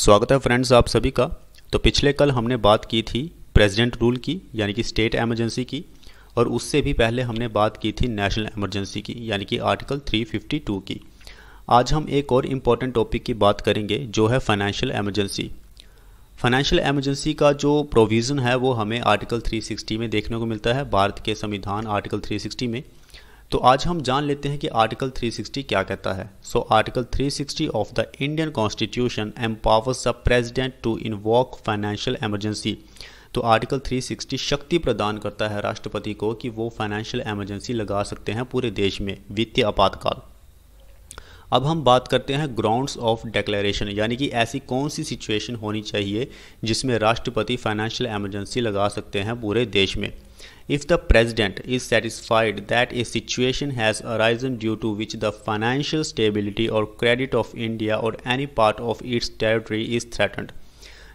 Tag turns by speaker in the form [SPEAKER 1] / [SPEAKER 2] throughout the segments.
[SPEAKER 1] स्वागत है फ्रेंड्स आप सभी का तो पिछले कल हमने बात की थी प्रेसिडेंट रूल की यानी कि स्टेट एमरजेंसी की और उससे भी पहले हमने बात की थी नेशनल एमरजेंसी की यानी कि आर्टिकल 352 की आज हम एक और इम्पॉर्टेंट टॉपिक की बात करेंगे जो है फाइनेंशियल एमरजेंसी फाइनेंशियल एमरजेंसी का जो प्रोविज़न है वो हमें आर्टिकल 360 में देखने को मिलता है भारत के संविधान आर्टिकल 360 में तो आज हम जान लेते हैं कि आर्टिकल 360 क्या कहता है so article 360 of the Indian constitution empowers the president to invoke financial emergency तो आर्टिकल 360 शक्ति प्रदान करता है राष्ट्रपति को कि वो फाइनेंशियल एमरजेंसी लगा सकते हैं पूरे देश में वित्तीय आपातकाल अब हम बात करते हैं ग्राउंड्स ऑफ डिक्लेरेशन यानी कि ऐसी कौन सी सिचुएशन होनी चाहिए जिसमें राष्ट्रपति फाइनेंशियल एमरजेंसी लगा सकते हैं पूरे देश में If the President is satisfied that a situation has arisen due to which the financial stability or credit of India or any part of its territory is threatened,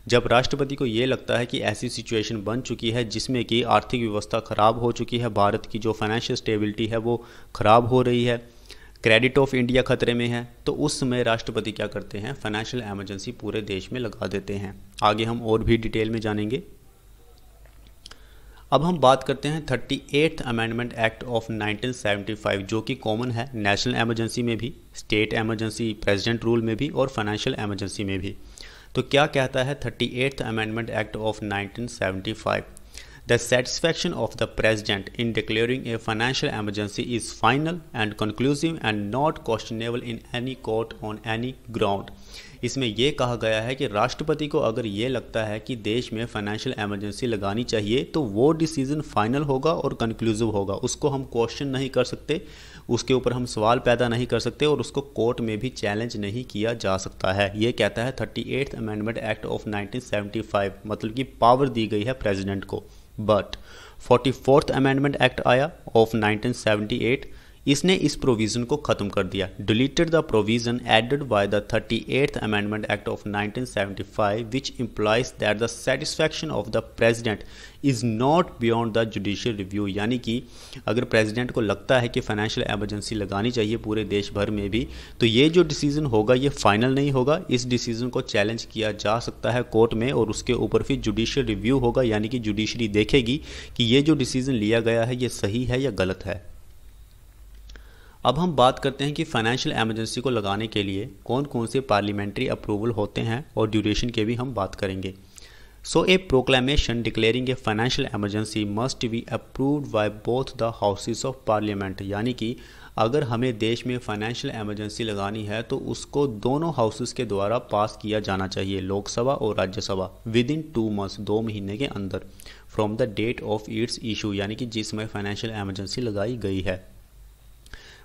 [SPEAKER 1] जब राष्ट्रपति को ये लगता है कि ऐसी सिचुएशन बन चुकी है जिसमें कि आर्थिक व्यवस्था ख़राब हो चुकी है भारत की जो फाइनेंशियल स्टेबिलिटी है वो ख़राब हो रही है क्रेडिट ऑफ इंडिया खतरे में है तो उस समय राष्ट्रपति क्या करते हैं फाइनेंशियल एमरजेंसी पूरे देश में लगा देते हैं आगे हम और भी डिटेल में जानेंगे अब हम बात करते हैं thirty eighth amendment act of 1975 जो कि कॉमन है नेशनल एमरजेंसी में भी स्टेट एमरजेंसी प्रेसिडेंट रूल में भी और फाइनेंशियल एमरजेंसी में भी तो क्या कहता है thirty eighth amendment act of 1975 the satisfaction of the president in declaring a financial emergency is final and conclusive and not questionable in any court on any ground इसमें यह कहा गया है कि राष्ट्रपति को अगर ये लगता है कि देश में फाइनेंशियल एमरजेंसी लगानी चाहिए तो वो डिसीजन फाइनल होगा और कंक्लूसिव होगा उसको हम क्वेश्चन नहीं कर सकते उसके ऊपर हम सवाल पैदा नहीं कर सकते और उसको कोर्ट में भी चैलेंज नहीं किया जा सकता है ये कहता है थर्टी अमेंडमेंट एक्ट ऑफ 1975 मतलब कि पावर दी गई है प्रेसिडेंट को but forty fourth amendment act आया ऑफ 1978 इसने इस प्रोविज़न को ख़त्म कर दिया deleted the provision added by the thirty eighth amendment act of 1975 which implies that the satisfaction of the president is not beyond the judicial review यानी कि अगर प्रेजिडेंट को लगता है कि फाइनेंशियल एमरजेंसी लगानी चाहिए पूरे देश भर में भी तो ये जो डिसीज़न होगा ये फाइनल नहीं होगा इस डिसीज़न को चैलेंज किया जा सकता है कोर्ट में और उसके ऊपर फिर जुडिशियल रिव्यू होगा यानी कि जुडिशरी देखेगी कि ये जो डिसीज़न लिया गया है ये सही है या गलत है अब हम बात करते हैं कि फाइनेंशियल एमरजेंसी को लगाने के लिए कौन कौन से पार्लियामेंट्री अप्रूवल होते हैं और ड्यूरेशन के भी हम बात करेंगे so a proclamation declaring a financial emergency must be approved by both the houses of parliament यानी कि अगर हमें देश में फाइनेंशियल एमरजेंसी लगानी है तो उसको दोनों हाउसेस के द्वारा पास किया जाना चाहिए लोकसभा और Rajya Sabha within two months दो महीने के अंदर from the date of its issue यानी कि जिस समय फाइनेंशियल एमरजेंसी लगाई गई है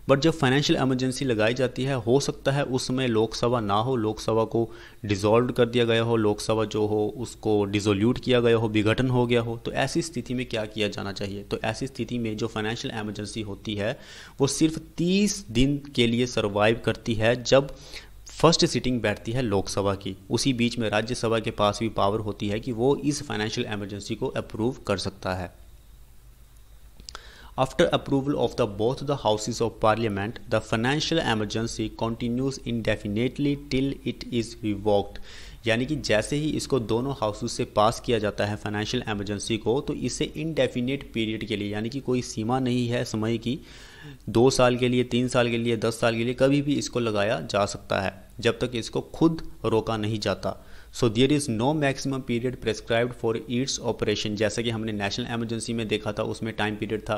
[SPEAKER 1] बट जब फाइनेंशियल एमरजेंसी लगाई जाती है हो सकता है उस समय लोकसभा ना हो लोकसभा को डिजोल्व कर दिया गया हो लोकसभा जो हो उसको डिजोल्यूट किया गया हो विघटन हो गया हो तो ऐसी स्थिति में क्या किया जाना चाहिए तो ऐसी स्थिति में जो फाइनेंशियल एमरजेंसी होती है वो सिर्फ तीस दिन के लिए सर्वाइव करती है जब फर्स्ट सीटिंग बैठती है लोकसभा की उसी बीच में राज्यसभा के पास भी पावर होती है कि वो इस फाइनेंशियल एमरजेंसी को अप्रूव कर सकता है After approval of the, both the houses of parliament, the financial emergency continues indefinitely till it is revoked. यानी कि जैसे ही इसको दोनों हाउसेज से पास किया जाता है फाइनेंशियल एमरजेंसी को तो इसे इनडेफिनेट पीरियड के लिए यानी कि कोई सीमा नहीं है समय की दो साल के लिए तीन साल के लिए दस साल के लिए कभी भी इसको लगाया जा सकता है जब तक इसको खुद रोका नहीं जाता so there is no maximum period prescribed for its operation जैसा कि हमने नेशनल एमरजेंसी में देखा था उसमें टाइम पीरियड था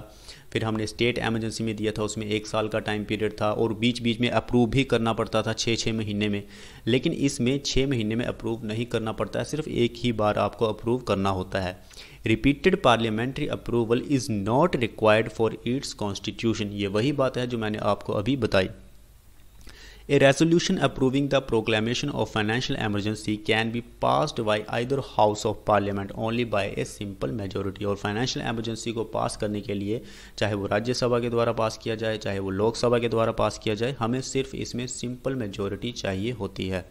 [SPEAKER 1] फिर हमने स्टेट एमरजेंसी में दिया था उसमें एक साल का टाइम पीरियड था और बीच बीच में अप्रूव भी करना पड़ता था छः छः महीने में लेकिन इसमें छः महीने में अप्रूव नहीं करना पड़ता है सिर्फ एक ही बार आपको अप्रूव करना होता है repeated parliamentary approval is not required for its constitution ये वही बात है जो मैंने आपको अभी बताई A resolution approving the proclamation of financial emergency can be passed by either house of parliament only by a simple majority. और फाइनेंशियल एमरजेंसी को पास करने के लिए चाहे वो राज्यसभा के द्वारा पास किया जाए चाहे वो लोकसभा के द्वारा पास किया जाए हमें सिर्फ इसमें सिंपल मेजोरिटी चाहिए होती है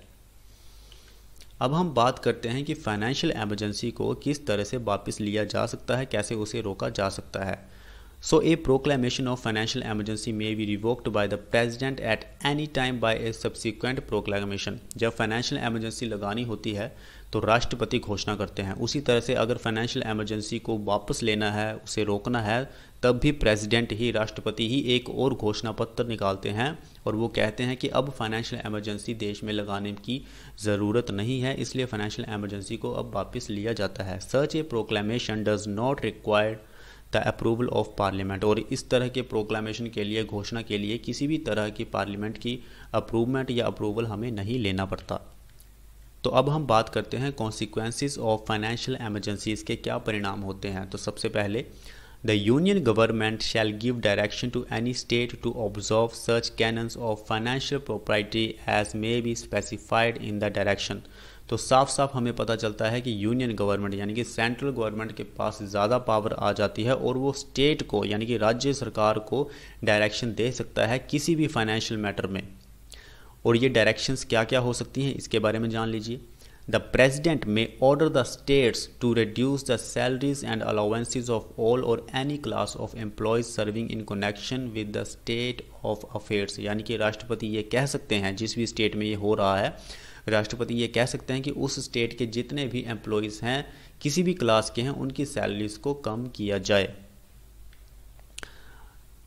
[SPEAKER 1] अब हम बात करते हैं कि फाइनेंशियल एमरजेंसी को किस तरह से वापस लिया जा सकता है कैसे उसे रोका जा सकता है So a proclamation of financial emergency may be revoked by the president at any time by a subsequent proclamation. जब financial emergency लगानी होती है तो राष्ट्रपति घोषणा करते हैं उसी तरह से अगर फाइनेंशियल एमरजेंसी को वापस लेना है उसे रोकना है तब भी प्रेसिडेंट ही राष्ट्रपति ही एक और घोषणा पत्र निकालते हैं और वो कहते हैं कि अब फाइनेंशियल एमरजेंसी देश में लगाने की ज़रूरत नहीं है इसलिए फाइनेंशियल एमरजेंसी को अब वापस लिया जाता है such a proclamation does not required the approval of parliament और इस तरह के प्रोक्लामेशन के लिए घोषणा के लिए किसी भी तरह की पार्लियामेंट की अप्रूवमेंट या अप्रूवल हमें नहीं लेना पड़ता तो अब हम बात करते हैं कॉन्सिक्वेंसिस ऑफ फाइनेंशियल एमरजेंसीज के क्या परिणाम होते हैं तो सबसे पहले the union government shall give direction to any state to observe सर्च canons of financial property as may be specified in the direction तो साफ साफ हमें पता चलता है कि यूनियन गवर्नमेंट यानी कि सेंट्रल गवर्नमेंट के पास ज़्यादा पावर आ जाती है और वो स्टेट को यानी कि राज्य सरकार को डायरेक्शन दे सकता है किसी भी फाइनेंशियल मैटर में और ये डायरेक्शंस क्या क्या हो सकती हैं इसके बारे में जान लीजिए the president may order the states to reduce the salaries and allowances of all or any class of employees serving in connection with the state of affairs यानी कि राष्ट्रपति ये कह सकते हैं जिस भी स्टेट में ये हो रहा है राष्ट्रपति ये कह सकते हैं कि उस स्टेट के जितने भी एम्प्लॉयज़ हैं किसी भी क्लास के हैं उनकी सैलरीज को कम किया जाए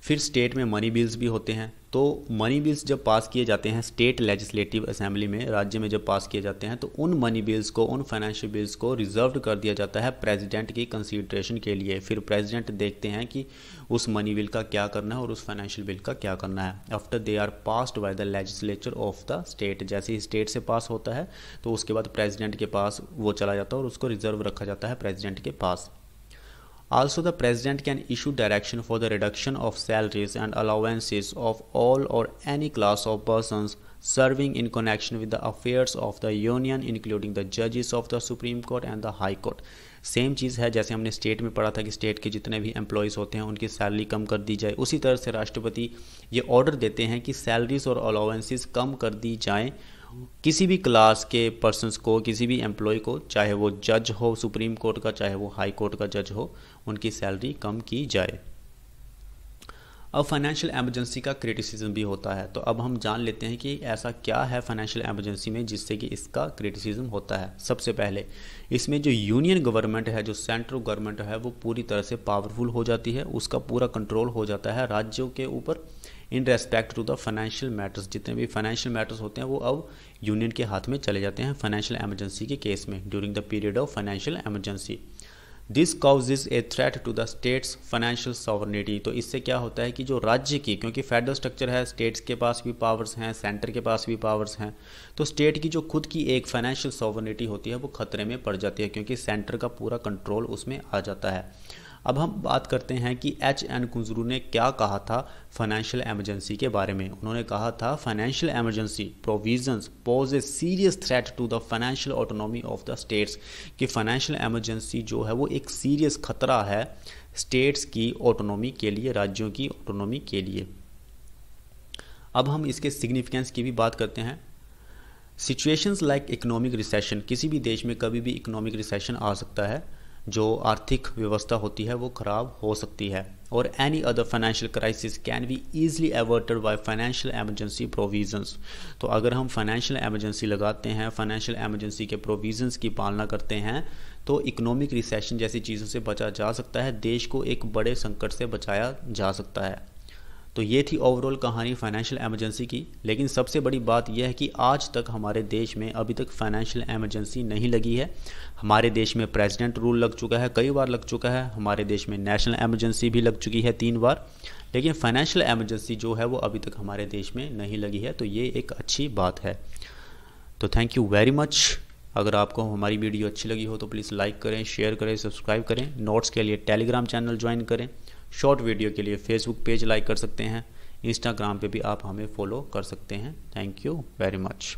[SPEAKER 1] फिर स्टेट में मनी बिल्स भी होते हैं तो मनी बिल्स जब पास किए जाते हैं स्टेट लेजिस्लेटिव असेंबली में राज्य में जब पास किए जाते हैं तो उन मनी बिल्स को उन फाइनेंशियल बिल्स को रिजर्व कर दिया जाता है प्रेसिडेंट की कंसीडरेशन के लिए फिर प्रेसिडेंट देखते हैं कि उस मनी बिल का क्या करना है और उस फाइनेंशियल बिल का क्या करना है after they are passed by the legislature of the state जैसे ही स्टेट से पास होता है तो उसके बाद प्रेजिडेंट के पास वो चला जाता है और उसको रिजर्व रखा जाता है प्रेजिडेंट के पास Also, the president can issue direction for the reduction of salaries and allowances of all or any class of persons serving in connection with the affairs of the union including the judges of the supreme court and the high court same चीज़ है जैसे हमने state में पढ़ा था कि state के जितने भी एम्प्लॉयज़ होते हैं उनकी सैलरी कम कर दी जाए उसी तरह से राष्ट्रपति ये ऑर्डर देते हैं कि सैलरीज और अलाउंसेस कम कर दी जाएं किसी भी क्लास के पर्सनस को किसी भी एम्प्लॉय को चाहे वो जज हो सुप्रीम कोर्ट का चाहे वो हाई कोर्ट का जज हो उनकी सैलरी कम की जाए अब फाइनेंशियल एमरजेंसी का क्रिटिसिज्म भी होता है तो अब हम जान लेते हैं कि ऐसा क्या है फाइनेंशियल एमरजेंसी में जिससे कि इसका क्रिटिसिज्म होता है सबसे पहले इसमें जो यूनियन गवर्नमेंट है जो सेंट्रल गवर्नमेंट है वो पूरी तरह से पावरफुल हो जाती है उसका पूरा कंट्रोल हो जाता है राज्यों के ऊपर in respect to the financial matters जितने भी फाइनेंशियल मैटर्स होते हैं वो अब यूनियन के हाथ में चले जाते हैं फाइनेंशियल एमरजेंसी के केस में during the period of financial emergency this is a threat to the states financial sovereignty तो इससे क्या होता है कि जो राज्य की क्योंकि फेडरल स्ट्रक्चर है स्टेट्स के पास भी पावर्स हैं सेंटर के पास भी पावर्स हैं तो स्टेट की जो खुद की एक फाइनेंशियल सॉवर्निटी होती है वो खतरे में पड़ जाती है क्योंकि सेंटर का पूरा कंट्रोल उसमें आ जाता है अब हम बात करते हैं कि एच एन कुंजरू ने क्या कहा था फाइनेंशियल एमरजेंसी के बारे में उन्होंने कहा था financial emergency provisions pose a serious threat to the financial autonomy of the states कि फाइनेंशियल एमरजेंसी जो है वो एक सीरियस खतरा है स्टेट्स की ऑटोनॉमी के लिए राज्यों की ऑटोनॉमी के लिए अब हम इसके सिग्निफिकेंस की भी बात करते हैं सिचुएशंस लाइक इकोनॉमिक रिसेशन किसी भी देश में कभी भी इकोनॉमिक रिसेशन आ सकता है जो आर्थिक व्यवस्था होती है वो खराब हो सकती है और any other financial crisis can be easily averted by financial emergency provisions तो अगर हम फाइनेंशियल एमरजेंसी लगाते हैं फाइनेंशियल एमरजेंसी के प्रोविजंस की पालना करते हैं तो इकोनॉमिक रिसेशन जैसी चीज़ों से बचा जा सकता है देश को एक बड़े संकट से बचाया जा सकता है तो ये थी ओवरऑल कहानी फाइनेंशियल एमरजेंसी की लेकिन सबसे बड़ी बात यह है कि आज तक हमारे देश में अभी तक फाइनेंशियल एमरजेंसी नहीं लगी है हमारे देश में प्रेसिडेंट रूल लग चुका है कई बार लग चुका है हमारे देश में नेशनल एमरजेंसी भी लग चुकी है तीन बार लेकिन फाइनेंशियल एमरजेंसी जो है वो अभी तक हमारे देश में नहीं लगी है तो ये एक अच्छी बात है तो थैंक यू वेरी मच अगर आपको हमारी वीडियो अच्छी लगी हो तो प्लीज़ लाइक करें शेयर करें सब्सक्राइब करें नोट्स के लिए टेलीग्राम चैनल ज्वाइन करें शॉर्ट वीडियो के लिए फेसबुक पेज लाइक कर सकते हैं इंस्टाग्राम पे भी आप हमें फॉलो कर सकते हैं थैंक यू वेरी मच